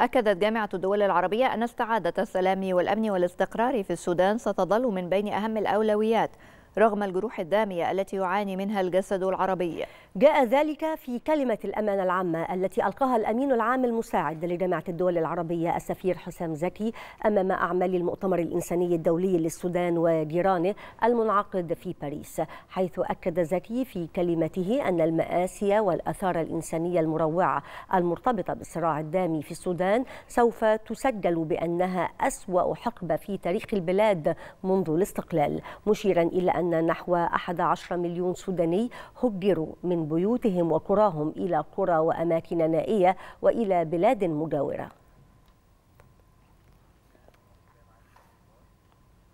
أكدت جامعة الدول العربية أن استعادة السلام والأمن والاستقرار في السودان ستظل من بين أهم الأولويات رغم الجروح الدامية التي يعاني منها الجسد العربي جاء ذلك في كلمة الأمانة العامة التي ألقاها الأمين العام المساعد لجامعة الدول العربية السفير حسام زكي أمام أعمال المؤتمر الإنساني الدولي للسودان وجيرانه المنعقد في باريس حيث أكد زكي في كلمته أن المآسي والأثار الإنسانية المروعة المرتبطة بالصراع الدامي في السودان سوف تسجل بأنها أسوأ حقبة في تاريخ البلاد منذ الاستقلال مشيرا إلى أن نحو 11 مليون سوداني هجروا من بيوتهم وقراهم إلى قرى وأماكن نائية وإلى بلاد مجاورة